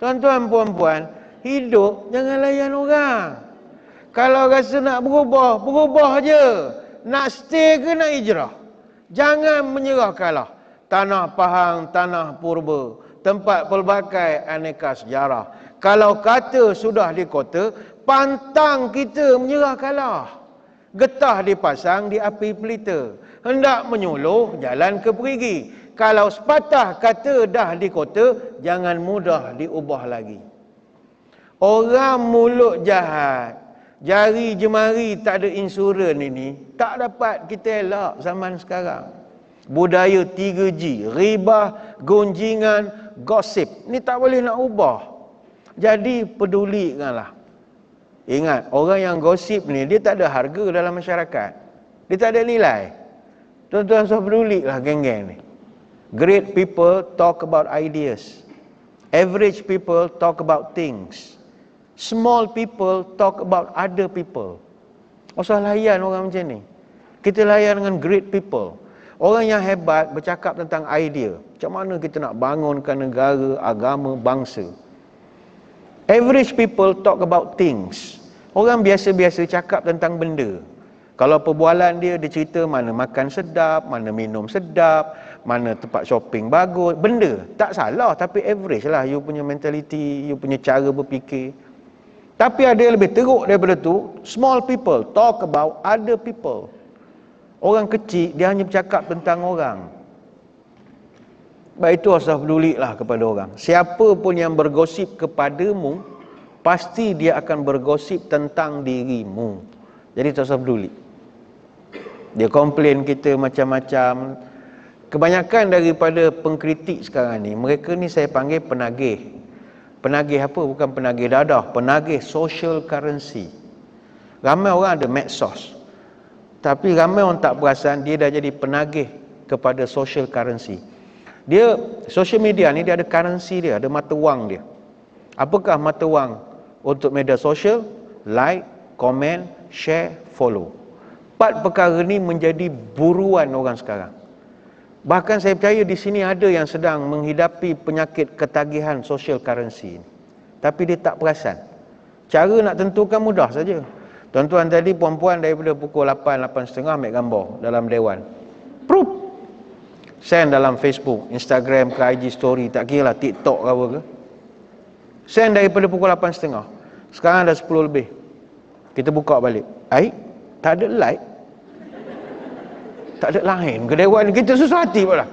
Tuan-tuan, puan-puan, hidup jangan layan orang. Kalau rasa nak berubah, berubah je. Nak stay ke nak hijrah? Jangan menyerah kalah. Tanah pahang, tanah purba. Tempat pelbagai aneka sejarah. Kalau kata sudah di kota, pantang kita menyerah kalah. Getah dipasang di api pelita. Hendak menyuluh, jalan ke perigi kalau sepatah kata dah dikota, jangan mudah diubah lagi. Orang mulut jahat, jari jemari tak ada insurans ini, tak dapat kita elak zaman sekarang. Budaya 3G, riba, gunjingan, gosip. Ini tak boleh nak ubah. Jadi peduli pedulikanlah. Ingat, orang yang gosip ni dia tak ada harga dalam masyarakat. Dia tak ada nilai. Tuan-tuan, so lah geng-geng ni. Great people talk about ideas. Average people talk about things. Small people talk about other people. Usah layan orang macam ni. Kita layan dengan great people. Orang yang hebat bercakap tentang idea. Macam mana kita nak bangunkan negara, agama, bangsa. Average people talk about things. Orang biasa-biasa cakap tentang benda. Kalau perbualan dia, dia cerita mana makan sedap, mana minum sedap, mana tempat shopping bagus, benda tak salah tapi average lah you punya mentality, you punya cara berfikir. Tapi ada yang lebih teruk daripada tu, small people talk about other people. Orang kecil dia hanya bercakap tentang orang. Baik itu asal peduli lah kepada orang. Siapa pun yang bergosip kepadamu, pasti dia akan bergosip tentang dirimu. Jadi tak usah peduli. Dia komplain kita macam-macam, Kebanyakan daripada pengkritik sekarang ni, mereka ni saya panggil penagih. Penagih apa? Bukan penagih dadah. Penagih social currency. Ramai orang ada medsos. Tapi ramai orang tak perasan, dia dah jadi penagih kepada social currency. Dia, social media ni dia ada currency dia, ada mata wang dia. Apakah mata wang untuk media sosial? Like, comment, share, follow. Empat perkara ni menjadi buruan orang sekarang. Bahkan saya percaya di sini ada yang sedang menghidapi penyakit ketagihan social currency ini. Tapi dia tak perasan. Cara nak tentukan mudah saja. Tuan-tuan tadi puan-puan daripada pukul 8, 8.30 ambil gambar dalam Dewan. Proof! Send dalam Facebook, Instagram ke IG story, tak kira lah TikTok ke apa ke. Send daripada pukul 8.30. Sekarang dah 10 lebih. Kita buka balik. Aik, tak ada light tak ada lain ke dewan kita susah hati pula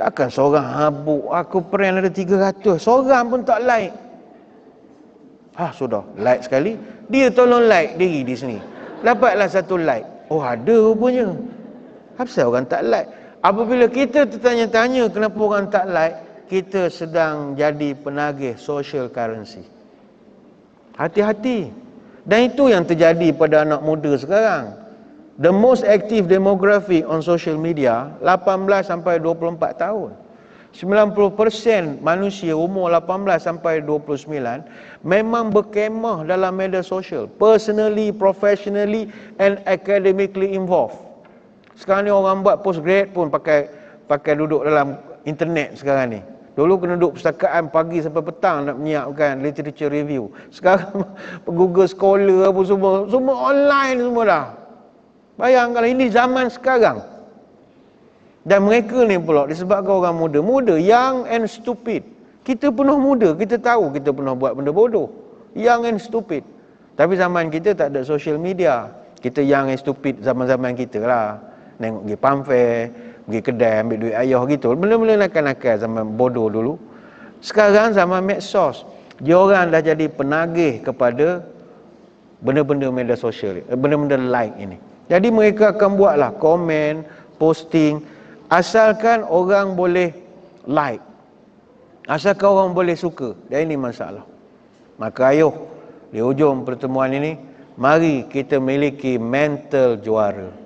takkan seorang habuk aku peran ada 300 seorang pun tak like ah sudah like sekali dia tolong like diri di sini dapatlah satu like oh ada rupanya apa orang tak like apabila kita tertanya-tanya kenapa orang tak like kita sedang jadi penagih social currency hati-hati dan itu yang terjadi pada anak muda sekarang the most active demography on social media 18 sampai 24 tahun 90% manusia umur 18 sampai 29 memang berkemah dalam media sosial personally professionally and academically involved sekarang ni orang buat postgrad pun pakai pakai duduk dalam internet sekarang ni Dulu kena duduk perpustakaan pagi sampai petang nak menyiapkan literature review. Sekarang Google Scholar apa semua, semua online semua dah. Bayang kalau ini zaman sekarang. Dan mereka ni pula disebabkan orang muda. Muda, young and stupid. Kita penuh muda, kita tahu kita pernah buat benda bodoh. Young and stupid. Tapi zaman kita tak ada social media. Kita young and stupid zaman-zaman kita lah. Nengok pergi pamfair, pergi kedai ambil duit ayah gitu. Mula-mula nakal-nakal zaman bodoh dulu. Sekarang zaman medsos. Dia orang dah jadi penagih kepada benda-benda media sosial, eh, benda-benda like ini. Jadi mereka akan buatlah komen, posting asalkan orang boleh like. Asalkan orang boleh suka. Dan ini masalah. Maka ayuh di hujung pertemuan ini mari kita miliki mental juara.